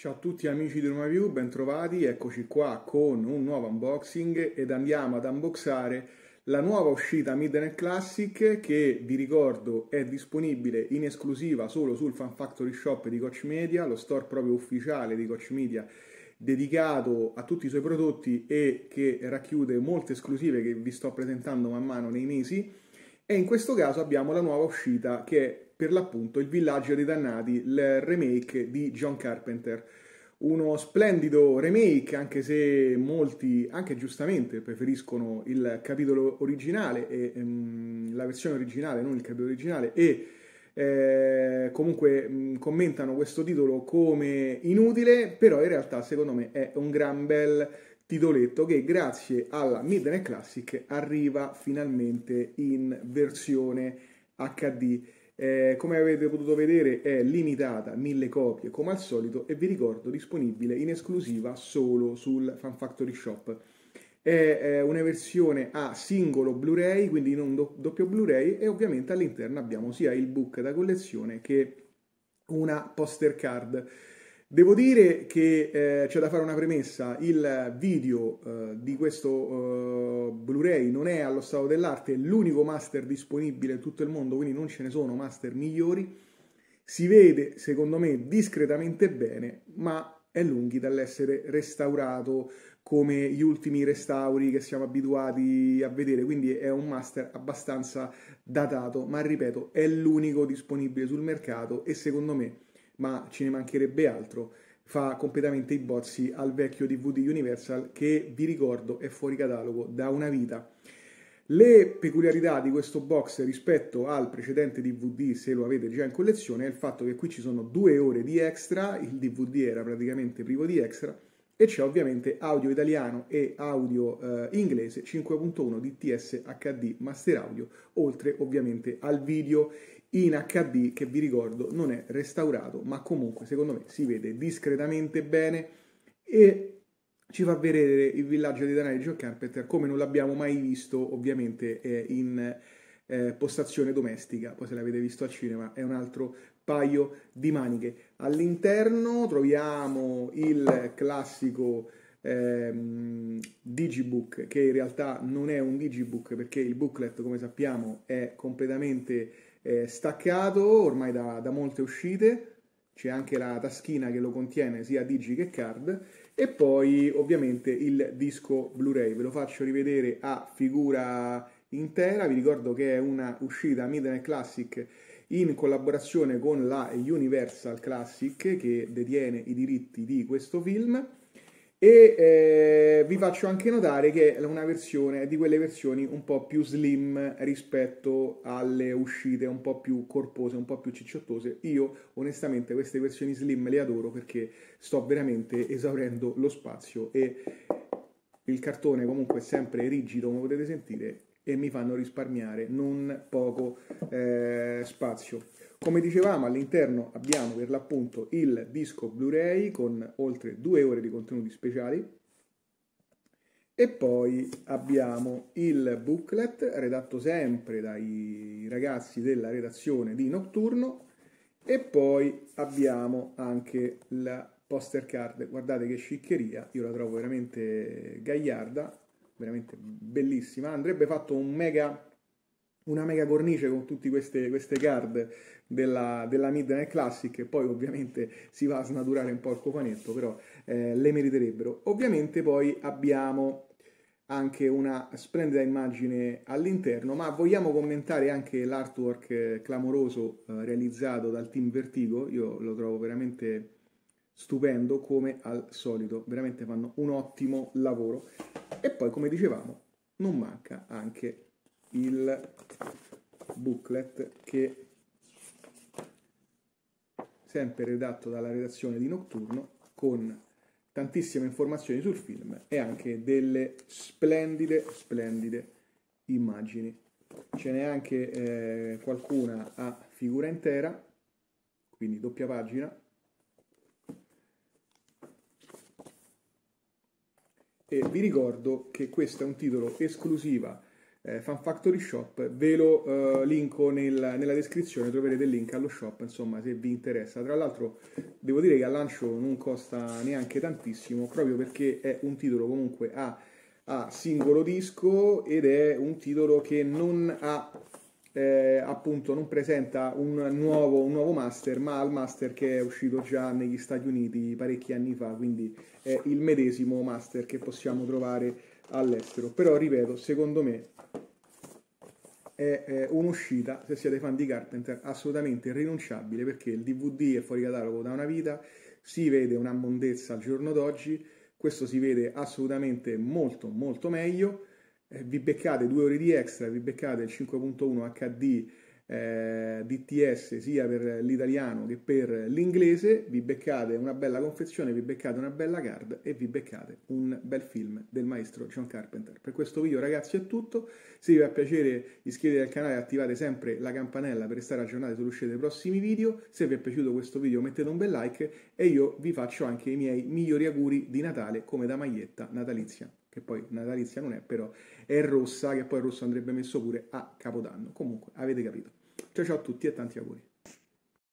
Ciao a tutti amici di RomaView, bentrovati, eccoci qua con un nuovo unboxing ed andiamo ad unboxare la nuova uscita Midnight Classic che vi ricordo è disponibile in esclusiva solo sul Fan Factory Shop di Coach Media, lo store proprio ufficiale di Coach Media dedicato a tutti i suoi prodotti e che racchiude molte esclusive che vi sto presentando man mano nei mesi e in questo caso abbiamo la nuova uscita che è per l'appunto Il villaggio dei dannati, il remake di John Carpenter. Uno splendido remake, anche se molti, anche giustamente, preferiscono il capitolo originale, e, ehm, la versione originale, non il capitolo originale, e eh, comunque mh, mm, commentano questo titolo come inutile, però in realtà secondo me è un gran bel titoletto che grazie alla Midnight Classic arriva finalmente in versione HD. Eh, come avete potuto vedere è limitata, mille copie come al solito e vi ricordo disponibile in esclusiva solo sul Fan Factory Shop. È una versione a singolo Blu-ray, quindi non doppio Blu-ray e ovviamente all'interno abbiamo sia il book da collezione che una poster card. Devo dire che eh, c'è da fare una premessa, il video eh, di questo eh, Blu-ray non è allo stato dell'arte, è l'unico master disponibile in tutto il mondo, quindi non ce ne sono master migliori. Si vede, secondo me, discretamente bene, ma è lunghi dall'essere restaurato come gli ultimi restauri che siamo abituati a vedere, quindi è un master abbastanza datato, ma ripeto, è l'unico disponibile sul mercato e secondo me, ma ce ne mancherebbe altro, fa completamente i bozzi al vecchio DVD Universal che vi ricordo è fuori catalogo da una vita. Le peculiarità di questo box rispetto al precedente DVD, se lo avete già in collezione, è il fatto che qui ci sono due ore di extra, il DVD era praticamente privo di extra, e c'è ovviamente audio italiano e audio eh, inglese 5.1 DTS HD Master Audio, oltre ovviamente al video in HD che vi ricordo non è restaurato, ma comunque secondo me si vede discretamente bene e ci fa vedere il villaggio di Danai di John Carpenter come non l'abbiamo mai visto ovviamente eh, in eh, postazione domestica, poi se l'avete visto al cinema è un altro paio di maniche. All'interno troviamo il classico ehm, digibook che in realtà non è un digibook perché il booklet come sappiamo è completamente eh, staccato ormai da, da molte uscite c'è anche la taschina che lo contiene sia digi che card e poi ovviamente il disco Blu-ray ve lo faccio rivedere a figura intera vi ricordo che è una uscita Midnight Classic in collaborazione con la Universal Classic che detiene i diritti di questo film e eh, vi faccio anche notare che è una versione di quelle versioni un po' più slim rispetto alle uscite un po' più corpose, un po' più cicciottose. Io onestamente queste versioni slim le adoro perché sto veramente esaurendo lo spazio e il cartone comunque è sempre rigido, come potete sentire, e mi fanno risparmiare non poco eh, spazio. Come dicevamo all'interno abbiamo per l'appunto il disco Blu-ray con oltre due ore di contenuti speciali e poi abbiamo il booklet redatto sempre dai ragazzi della redazione di Notturno e poi abbiamo anche la poster card, guardate che sciccheria, io la trovo veramente gagliarda, veramente bellissima. Andrebbe fatto un mega, una mega cornice con tutte queste, queste card della, della Midnight Classic e poi ovviamente si va a snaturare un po' il cofanetto, però eh, le meriterebbero. Ovviamente poi abbiamo anche una splendida immagine all'interno, ma vogliamo commentare anche l'artwork eh, clamoroso eh, realizzato dal team Vertigo, io lo trovo veramente stupendo come al solito, veramente fanno un ottimo lavoro e poi come dicevamo non manca anche il booklet che sempre redatto dalla redazione di Notturno con tantissime informazioni sul film e anche delle splendide splendide immagini ce n'è anche eh, qualcuna a figura intera quindi doppia pagina e vi ricordo che questo è un titolo esclusiva eh, Fan Factory Shop, ve lo eh, linko nel, nella descrizione, troverete il link allo shop, insomma, se vi interessa. Tra l'altro devo dire che al lancio non costa neanche tantissimo, proprio perché è un titolo comunque a, a singolo disco ed è un titolo che non ha eh, appunto non presenta un nuovo, un nuovo, master, ma al master che è uscito già negli Stati Uniti parecchi anni fa, quindi è il medesimo master che possiamo trovare all'estero. Però ripeto, secondo me è, è un'uscita, se siete fan di Carpenter, assolutamente irrinunciabile perché il DVD è fuori catalogo da una vita, si vede una al giorno d'oggi, questo si vede assolutamente molto molto meglio eh, vi beccate due ore di extra, vi beccate il 5.1 HD eh, DTS sia per l'italiano che per l'inglese, vi beccate una bella confezione, vi beccate una bella card e vi beccate un bel film del maestro John Carpenter. Per questo video ragazzi è tutto, se vi fa piacere iscrivetevi al canale e attivate sempre la campanella per restare aggiornati sull'uscita dei prossimi video, se vi è piaciuto questo video mettete un bel like e io vi faccio anche i miei migliori auguri di Natale come da maglietta natalizia che poi natalizia non è, però è rossa, che poi il rosso andrebbe messo pure a Capodanno. Comunque, avete capito. Ciao ciao a tutti e tanti auguri.